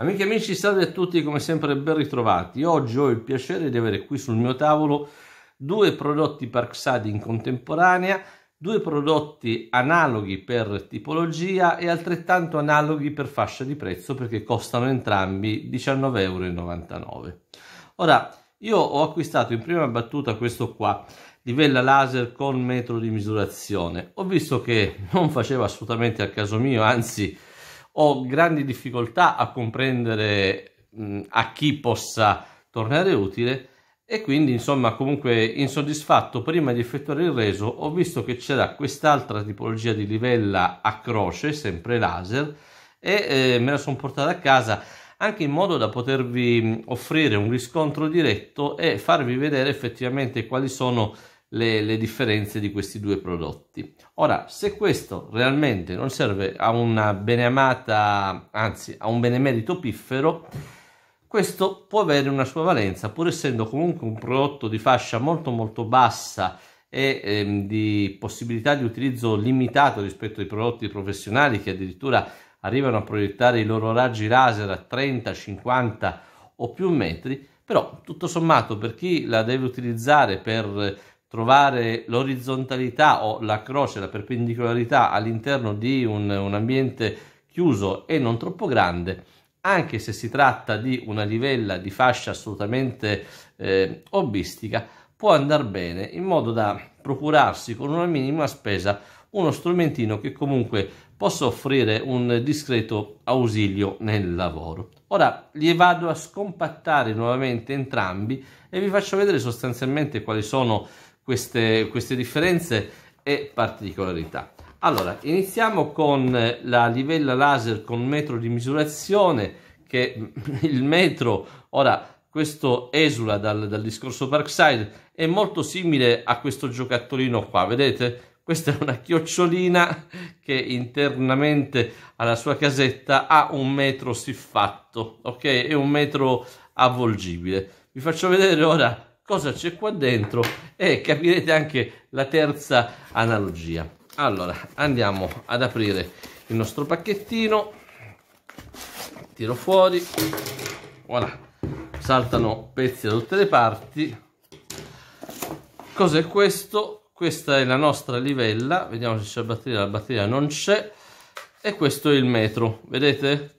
Amiche e amici, salve a tutti, come sempre ben ritrovati. Oggi ho il piacere di avere qui sul mio tavolo due prodotti Parkside in contemporanea, due prodotti analoghi per tipologia e altrettanto analoghi per fascia di prezzo perché costano entrambi 19,99 euro. Ora, io ho acquistato in prima battuta questo qua, livella laser con metro di misurazione. Ho visto che non faceva assolutamente al caso mio, anzi ho grandi difficoltà a comprendere mh, a chi possa tornare utile e quindi insomma comunque insoddisfatto prima di effettuare il reso ho visto che c'era quest'altra tipologia di livella a croce sempre laser e eh, me la sono portata a casa anche in modo da potervi offrire un riscontro diretto e farvi vedere effettivamente quali sono le, le, differenze di questi due prodotti. Ora, se questo realmente non serve a una beneamata, anzi a un benemerito piffero, questo può avere una sua valenza, pur essendo comunque un prodotto di fascia molto molto bassa e ehm, di possibilità di utilizzo limitato rispetto ai prodotti professionali che addirittura arrivano a proiettare i loro raggi laser a 30, 50 o più metri, però tutto sommato per chi la deve utilizzare per trovare l'orizzontalità o la croce, la perpendicolarità all'interno di un, un ambiente chiuso e non troppo grande, anche se si tratta di una livella di fascia assolutamente eh, hobbistica, può andare bene in modo da procurarsi con una minima spesa uno strumentino che comunque possa offrire un discreto ausilio nel lavoro. Ora li vado a scompattare nuovamente entrambi e vi faccio vedere sostanzialmente quali sono queste, queste differenze e particolarità. Allora, iniziamo con la livella laser con metro di misurazione, che il metro, ora questo esula dal, dal discorso Parkside, è molto simile a questo giocattolino qua, vedete? Questa è una chiocciolina che internamente alla sua casetta ha un metro siffatto, ok? È un metro avvolgibile. Vi faccio vedere ora cosa c'è qua dentro e capirete anche la terza analogia. Allora, andiamo ad aprire il nostro pacchettino, tiro fuori, voilà, saltano pezzi da tutte le parti. Cos'è questo? Questa è la nostra livella, vediamo se c'è la batteria, la batteria non c'è. E questo è il metro, vedete?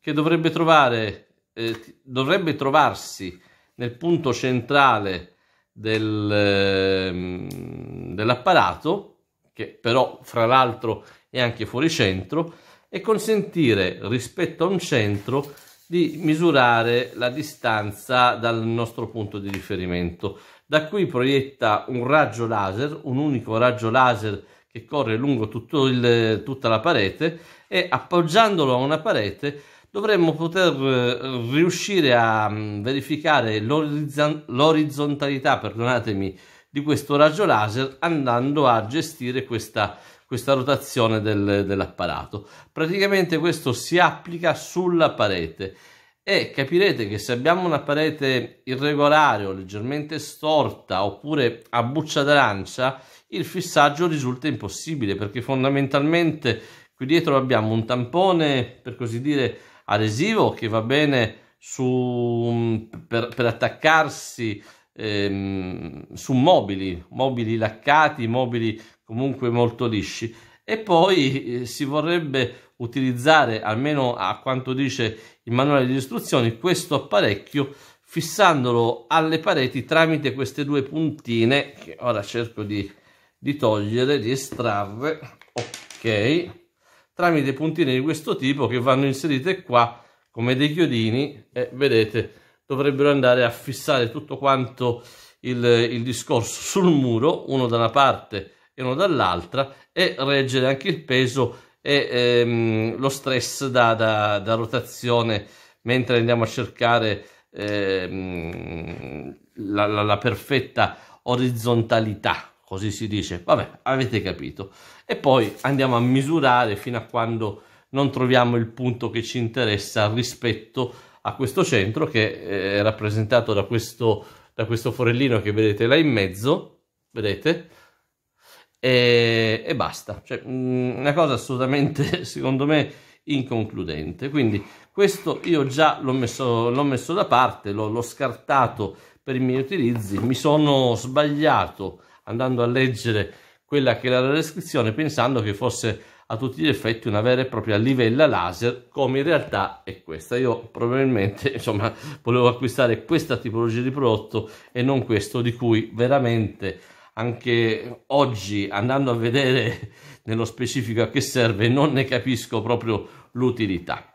Che dovrebbe trovare, eh, dovrebbe trovarsi nel punto centrale del, ehm, dell'apparato, che però fra l'altro è anche fuori centro, e consentire rispetto a un centro di misurare la distanza dal nostro punto di riferimento. Da qui proietta un raggio laser, un unico raggio laser che corre lungo il, tutta la parete e appoggiandolo a una parete dovremmo poter eh, riuscire a mm, verificare l'orizzontalità, perdonatemi, di questo raggio laser andando a gestire questa, questa rotazione del, dell'apparato. Praticamente questo si applica sulla parete e capirete che se abbiamo una parete irregolare o leggermente storta oppure a buccia d'arancia il fissaggio risulta impossibile perché fondamentalmente qui dietro abbiamo un tampone per così dire adesivo che va bene su, mm, per, per attaccarsi ehm, su mobili, mobili laccati, mobili comunque molto lisci. E poi eh, si vorrebbe utilizzare, almeno a quanto dice il manuale di istruzioni, questo apparecchio fissandolo alle pareti tramite queste due puntine che ora cerco di, di togliere, di estrarre. Ok tramite puntine di questo tipo che vanno inserite qua come dei chiodini e vedete dovrebbero andare a fissare tutto quanto il, il discorso sul muro uno da una parte e uno dall'altra e reggere anche il peso e ehm, lo stress da, da, da, rotazione mentre andiamo a cercare ehm, la, la, la perfetta orizzontalità così si dice, vabbè, avete capito. E poi andiamo a misurare fino a quando non troviamo il punto che ci interessa rispetto a questo centro che eh, è rappresentato da questo, da questo forellino che vedete là in mezzo, vedete? E, e basta, cioè, mm, una cosa assolutamente, secondo me, inconcludente. Quindi questo io già l'ho messo, messo, da parte, l'ho scartato per i miei utilizzi, mi sono sbagliato andando a leggere quella che era la descrizione pensando che fosse a tutti gli effetti una vera e propria livella laser come in realtà è questa io probabilmente insomma volevo acquistare questa tipologia di prodotto e non questo di cui veramente anche oggi andando a vedere nello specifico a che serve non ne capisco proprio l'utilità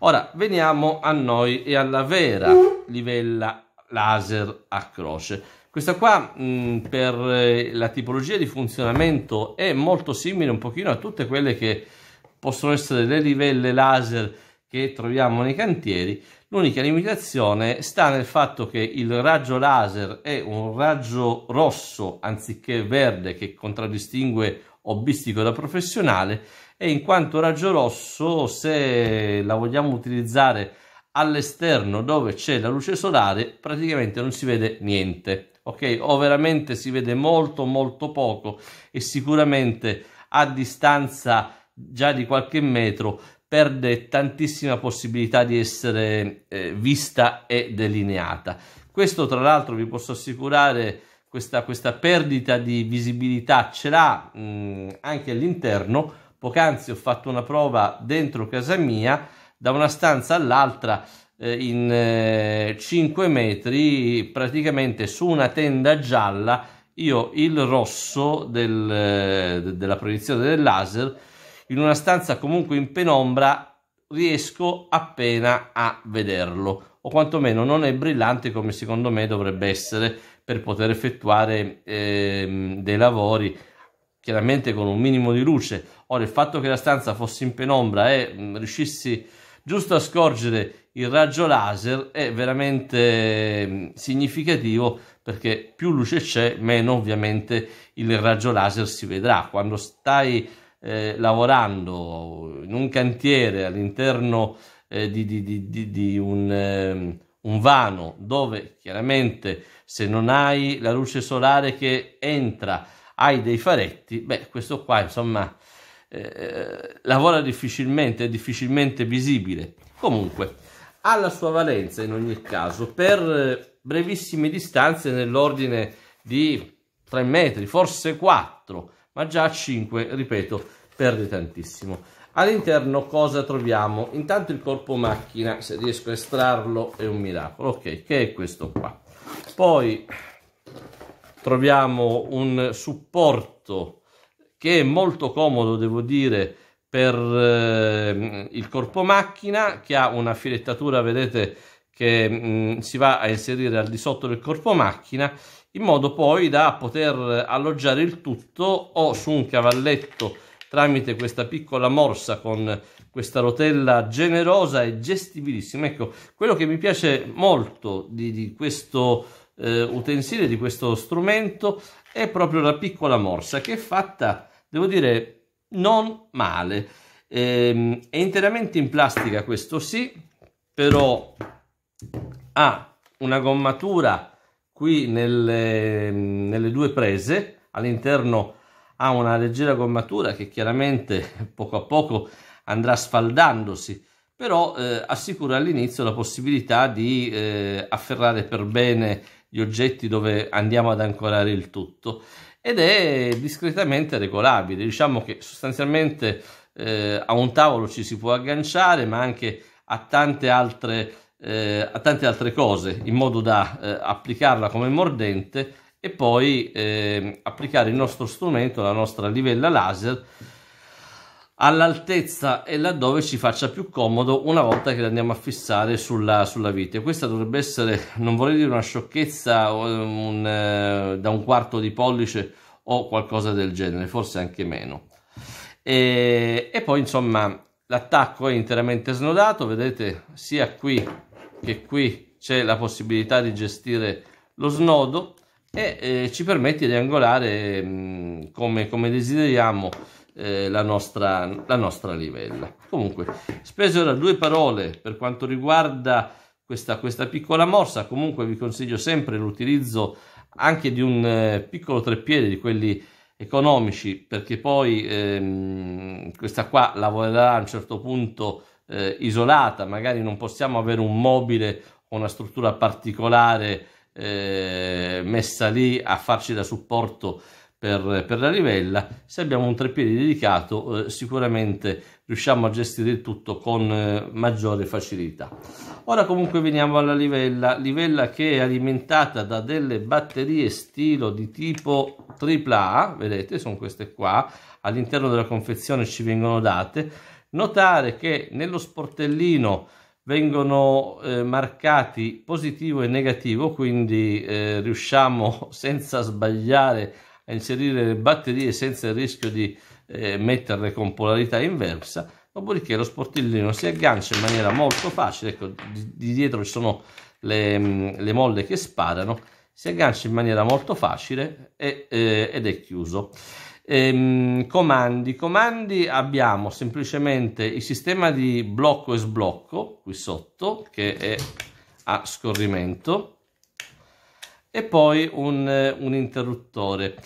ora veniamo a noi e alla vera livella laser a croce questa qua mh, mm, per eh, la tipologia di funzionamento è molto simile un pochino a tutte quelle che possono essere le livelle laser che troviamo nei cantieri. L'unica limitazione sta nel fatto che il raggio laser è un raggio rosso anziché verde che contraddistingue hobbistico da professionale e in quanto raggio rosso se la vogliamo utilizzare all'esterno dove c'è la luce solare praticamente non si vede niente ok? O veramente si vede molto molto poco e sicuramente a distanza già di qualche metro perde tantissima possibilità di essere eh, vista e delineata. Questo tra l'altro vi posso assicurare questa, questa perdita di visibilità ce l'ha anche all'interno. Poc'anzi ho fatto una prova dentro casa mia, da una stanza all'altra eh, in 5 eh, metri praticamente su una tenda gialla io il rosso del, eh, della proiezione del laser in una stanza comunque in penombra riesco appena a vederlo o quantomeno non è brillante come secondo me dovrebbe essere per poter effettuare eh, dei lavori chiaramente con un minimo di luce ora il fatto che la stanza fosse in penombra e eh, riuscissi giusto a scorgere il raggio laser è veramente mm, significativo perché più luce c'è, meno ovviamente il raggio laser si vedrà. Quando stai eh, lavorando in un cantiere all'interno eh, di, di, di, di un, eh, un vano dove chiaramente se non hai la luce solare che entra hai dei faretti, beh questo qua insomma eh, lavora difficilmente, è difficilmente visibile. Comunque, ha la sua valenza in ogni caso per eh, brevissime distanze nell'ordine di 3 metri, forse 4, ma già 5, ripeto, perde tantissimo. All'interno cosa troviamo? Intanto il corpo macchina, se riesco a estrarlo è un miracolo, ok, che è questo qua. Poi troviamo un supporto che è molto comodo, devo dire, per eh, il corpo macchina che ha una filettatura, vedete, che mh, mm, si va a inserire al di sotto del corpo macchina in modo poi da poter alloggiare il tutto o su un cavalletto tramite questa piccola morsa con questa rotella generosa e gestibilissima. Ecco, quello che mi piace molto di, di questo eh, utensile, di questo strumento, è proprio la piccola morsa che è fatta, devo dire, non male. Ehm, è interamente in plastica questo sì, però ha una gommatura qui nelle, nelle due prese, all'interno ha una leggera gommatura che chiaramente poco a poco andrà sfaldandosi, però eh, assicura all'inizio la possibilità di eh, afferrare per bene gli oggetti dove andiamo ad ancorare il tutto ed è discretamente regolabile. Diciamo che sostanzialmente eh, a un tavolo ci si può agganciare, ma anche a tante altre, eh, a tante altre cose, in modo da eh, applicarla come mordente e poi ehm, applicare il nostro strumento, la nostra livella laser all'altezza e laddove ci faccia più comodo una volta che andiamo a fissare sulla, sulla vite. Questa dovrebbe essere, non vorrei dire una sciocchezza, um, un, eh, da un quarto di pollice o qualcosa del genere, forse anche meno. E, e poi insomma l'attacco è interamente snodato, vedete sia qui che qui c'è la possibilità di gestire lo snodo e eh, ci permette di angolare mh, mm, come, come desideriamo eh, la, nostra, la nostra livella. Comunque, speso ora due parole per quanto riguarda questa, questa piccola morsa, comunque vi consiglio sempre l'utilizzo anche di un eh, piccolo treppiede di quelli economici perché poi ehm, questa qua lavorerà a un certo punto eh, isolata magari non possiamo avere un mobile o una struttura particolare eh, messa lì a farci da supporto per, per la livella Se abbiamo un treppiedi dedicato eh, sicuramente riusciamo a gestire il tutto con eh, maggiore facilità. Ora comunque veniamo alla livella, livella che è alimentata da delle batterie stilo di tipo AAA, vedete sono queste qua, all'interno della confezione ci vengono date. Notare che nello sportellino vengono eh, marcati positivo e negativo, quindi eh, riusciamo senza sbagliare a inserire le batterie senza il rischio di eh, metterle con polarità inversa, dopodiché lo sportellino si aggancia in maniera molto facile, ecco, di, di dietro ci sono le, mm, le, molle che sparano, si aggancia in maniera molto facile e, eh, ed è chiuso. Ehm, comandi, comandi abbiamo semplicemente il sistema di blocco e sblocco qui sotto che è a scorrimento e poi un, eh, un interruttore.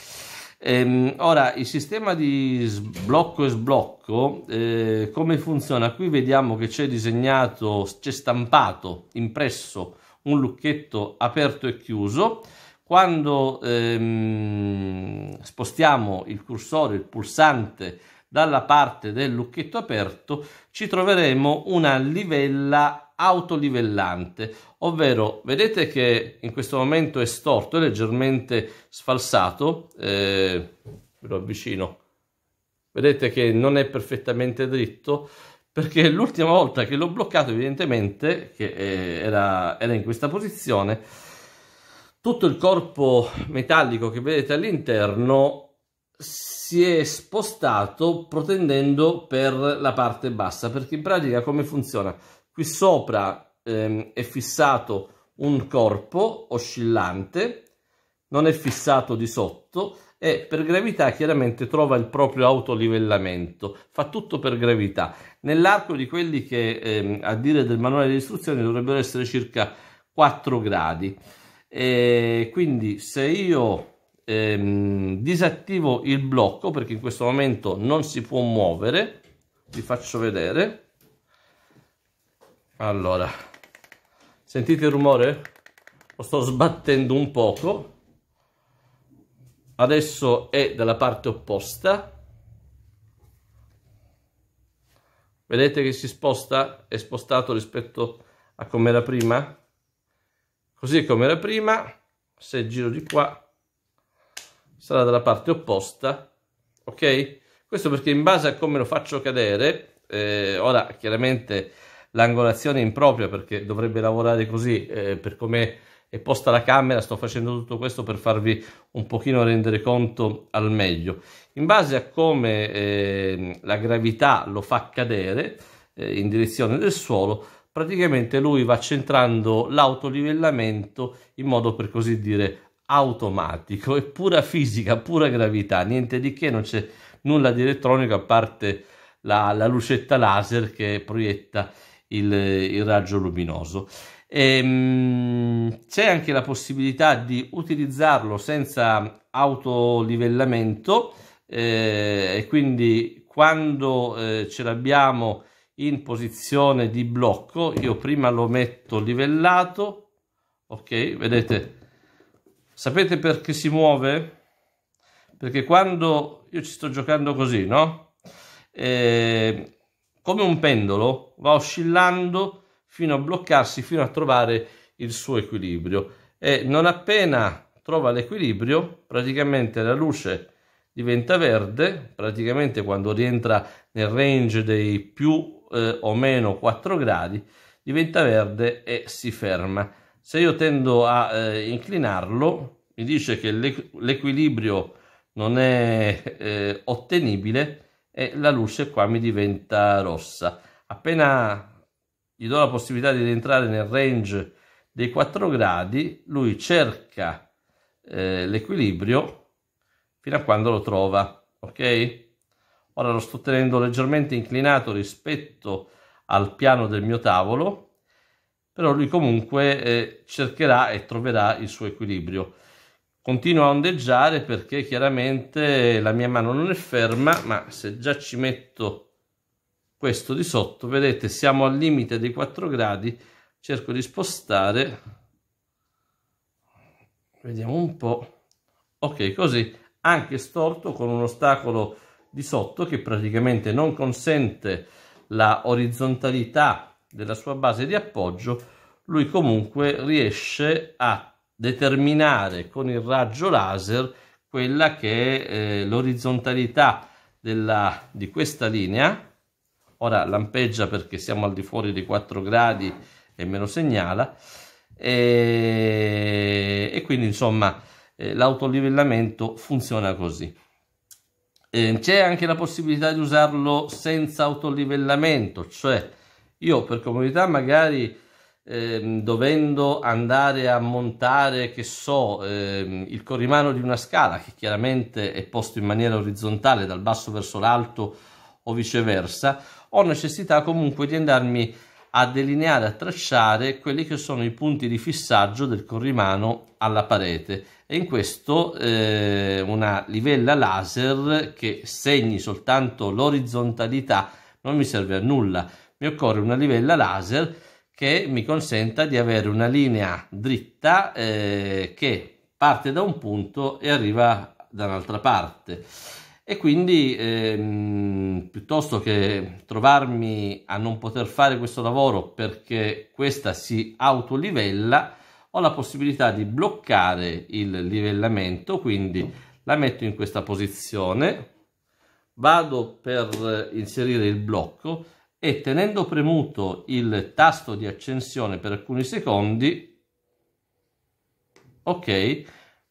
Ehm, ora il sistema di sblocco e sblocco eh, come funziona? Qui vediamo che c'è disegnato, c'è stampato, impresso un lucchetto aperto e chiuso. Quando ehm, spostiamo il cursore, il pulsante dalla parte del lucchetto aperto, ci troveremo una livella autolivellante, ovvero vedete che in questo momento è storto, è leggermente sfalsato, eh, ve lo avvicino, vedete che non è perfettamente dritto, perché l'ultima volta che l'ho bloccato evidentemente, che eh, era, era in questa posizione, tutto il corpo metallico che vedete all'interno si è spostato protendendo per la parte bassa perché in pratica come funziona Qui sopra ehm, è fissato un corpo oscillante, non è fissato di sotto e per gravità chiaramente trova il proprio autolivellamento, fa tutto per gravità. Nell'arco di quelli che ehm, a dire del manuale di istruzione dovrebbero essere circa 4 gradi. E quindi se io ehm, disattivo il blocco perché in questo momento non si può muovere, vi faccio vedere, allora, sentite il rumore? Lo sto sbattendo un poco. Adesso è dalla parte opposta. Vedete che si sposta? È spostato rispetto a come era prima? Così come era prima. Se giro di qua, sarà dalla parte opposta. Ok? Questo perché in base a come lo faccio cadere, eh, ora chiaramente l'angolazione impropria perché dovrebbe lavorare così eh, per come è posta la camera sto facendo tutto questo per farvi un pochino rendere conto al meglio in base a come eh, la gravità lo fa cadere eh, in direzione del suolo praticamente lui va centrando l'autolivellamento in modo per così dire automatico è pura fisica pura gravità niente di che non c'è nulla di elettronico a parte la, la, lucetta laser che proietta il, il raggio luminoso. E, ehm, c'è anche la possibilità di utilizzarlo senza autolivellamento eh, e quindi quando eh, ce l'abbiamo in posizione di blocco io prima lo metto livellato ok vedete sapete perché si muove perché quando io ci sto giocando così no eh, come un pendolo, va oscillando fino a bloccarsi, fino a trovare il suo equilibrio. E non appena trova l'equilibrio, praticamente la luce diventa verde, praticamente quando rientra nel range dei più eh, o meno 4 gradi, diventa verde e si ferma. Se io tendo a eh, inclinarlo, mi dice che l'equilibrio non è eh, ottenibile e la luce qua mi diventa rossa. Appena gli do la possibilità di rientrare nel range dei 4 gradi, lui cerca eh, l'equilibrio fino a quando lo trova, ok? Ora lo sto tenendo leggermente inclinato rispetto al piano del mio tavolo, però lui comunque eh, cercherà e troverà il suo equilibrio continuo a ondeggiare perché chiaramente la mia mano non è ferma ma se già ci metto questo di sotto vedete siamo al limite dei 4 gradi cerco di spostare vediamo un po ok così anche storto con un ostacolo di sotto che praticamente non consente la orizzontalità della sua base di appoggio lui comunque riesce a determinare con il raggio laser quella che è eh, l'orizzontalità di questa linea. Ora lampeggia perché siamo al di fuori dei 4 gradi e me lo segnala. E, e quindi insomma eh, l'autolivellamento funziona così. Eh, c'è anche la possibilità di usarlo senza autolivellamento, cioè io per comodità magari ehm, dovendo andare a montare, che so, ehm, il corrimano di una scala che chiaramente è posto in maniera orizzontale dal basso verso l'alto o viceversa, ho necessità comunque di andarmi a delineare, a tracciare quelli che sono i punti di fissaggio del corrimano alla parete e in questo eh, una livella laser che segni soltanto l'orizzontalità non mi serve a nulla mi occorre una livella laser che mi consenta di avere una linea dritta eh, che parte da un punto e arriva da un'altra parte e quindi ehm, piuttosto che trovarmi a non poter fare questo lavoro perché questa si autolivella ho la possibilità di bloccare il livellamento quindi la metto in questa posizione vado per inserire il blocco e tenendo premuto il tasto di accensione per alcuni secondi, ok,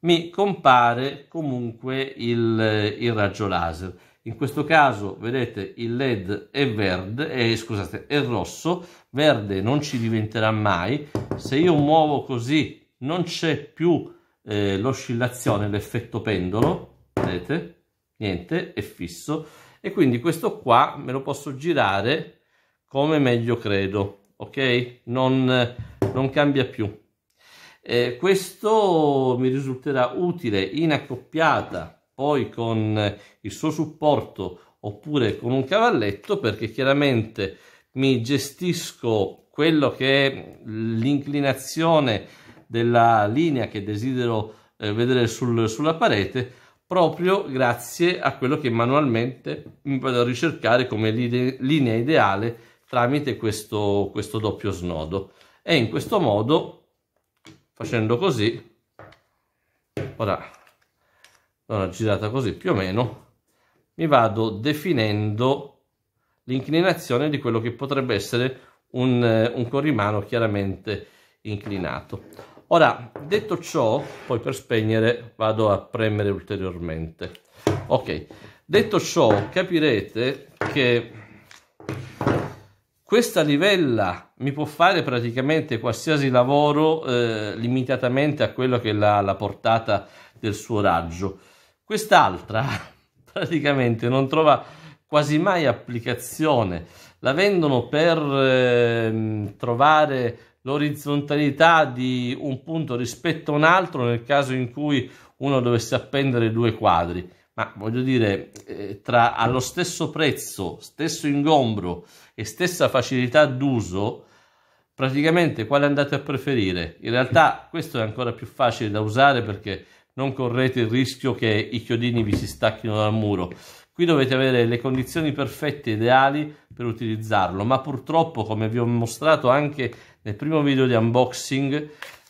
mi compare comunque il, il raggio laser. In questo caso, vedete, il LED è verde, eh, scusate, è rosso, verde non ci diventerà mai. Se io muovo così non c'è più eh, l'oscillazione, l'effetto pendolo, vedete? Niente, è fisso. E quindi questo qua me lo posso girare come meglio credo ok non, non cambia più eh, questo mi risulterà utile in accoppiata poi con il suo supporto oppure con un cavalletto perché chiaramente mi gestisco quello che è l'inclinazione della linea che desidero eh, vedere sul, sulla parete proprio grazie a quello che manualmente mi vado a ricercare come linea ideale tramite questo, questo doppio snodo e in questo modo facendo così ora una girata così più o meno mi vado definendo l'inclinazione di quello che potrebbe essere un, eh, un corrimano chiaramente inclinato ora detto ciò poi per spegnere vado a premere ulteriormente ok detto ciò capirete che questa livella mi può fare praticamente qualsiasi lavoro eh, limitatamente a quello che è la, la portata del suo raggio. Quest'altra praticamente non trova quasi mai applicazione. La vendono per eh, trovare l'orizzontalità di un punto rispetto a un altro nel caso in cui uno dovesse appendere due quadri ma voglio dire, eh, tra allo stesso prezzo, stesso ingombro e stessa facilità d'uso, praticamente quale andate a preferire? In realtà questo è ancora più facile da usare perché non correte il rischio che i chiodini vi si stacchino dal muro. Qui dovete avere le condizioni perfette ideali per utilizzarlo, ma purtroppo, come vi ho mostrato anche nel primo video di unboxing,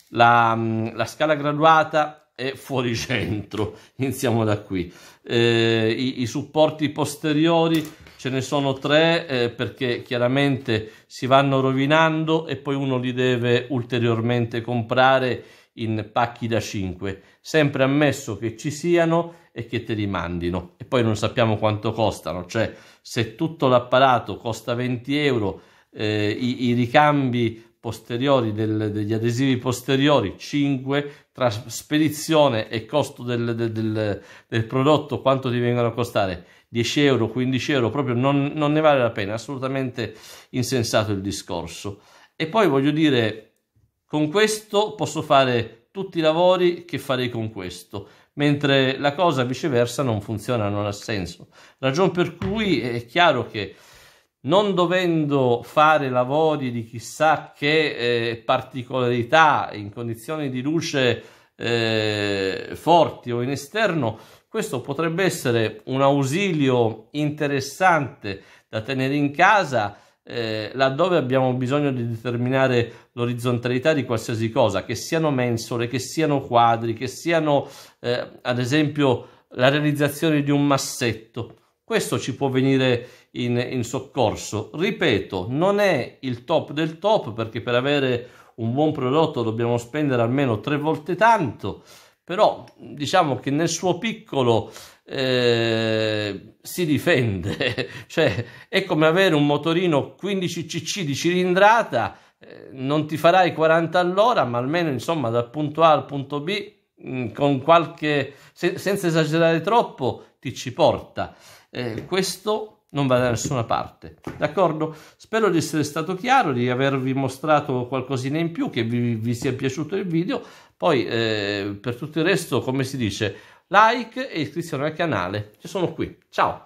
la, mm, la scala graduata è fuori centro, iniziamo da qui eh, i, i, supporti posteriori ce ne sono tre eh, perché chiaramente si vanno rovinando e poi uno li deve ulteriormente comprare in pacchi da 5 sempre ammesso che ci siano e che te li mandino e poi non sappiamo quanto costano cioè se tutto l'apparato costa 20 euro eh, i, i ricambi posteriori del, degli adesivi posteriori 5 tra spedizione e costo del, del, del, prodotto quanto ti vengono a costare 10 euro 15 euro proprio non, non ne vale la pena assolutamente insensato il discorso e poi voglio dire con questo posso fare tutti i lavori che farei con questo mentre la cosa viceversa non funziona non ha senso ragion per cui è chiaro che non dovendo fare lavori di chissà che eh, particolarità in condizioni di luce eh, forti o in esterno, questo potrebbe essere un ausilio interessante da tenere in casa eh, laddove abbiamo bisogno di determinare l'orizzontalità di qualsiasi cosa, che siano mensole, che siano quadri, che siano eh, ad esempio la realizzazione di un massetto. Questo ci può venire in, in soccorso. Ripeto, non è il top del top perché per avere un buon prodotto dobbiamo spendere almeno tre volte tanto, però diciamo che nel suo piccolo eh, si difende, cioè è come avere un motorino 15 cc di cilindrata, eh, non ti farai 40 all'ora, ma almeno insomma dal punto A al punto B mh, mm, con qualche se, senza esagerare troppo ti ci porta eh, questo non va da nessuna parte. D'accordo? Spero di essere stato chiaro, di avervi mostrato qualcosina in più, che vi, vi sia piaciuto il video. Poi eh, per tutto il resto, come si dice, like e iscrizione al canale. Ci sono qui. Ciao!